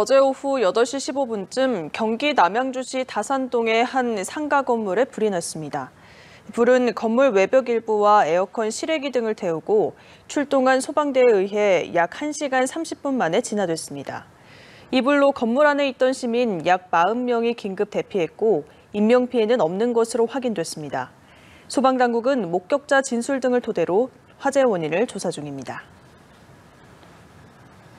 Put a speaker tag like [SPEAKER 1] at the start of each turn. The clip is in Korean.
[SPEAKER 1] 어제 오후 8시 15분쯤 경기 남양주시 다산동의 한 상가 건물에 불이 났습니다. 불은 건물 외벽 일부와 에어컨 실외기 등을 태우고 출동한 소방대에 의해 약 1시간 30분 만에 진화됐습니다. 이 불로 건물 안에 있던 시민 약 40명이 긴급 대피했고 인명피해는 없는 것으로 확인됐습니다. 소방당국은 목격자 진술 등을 토대로 화재 원인을 조사 중입니다.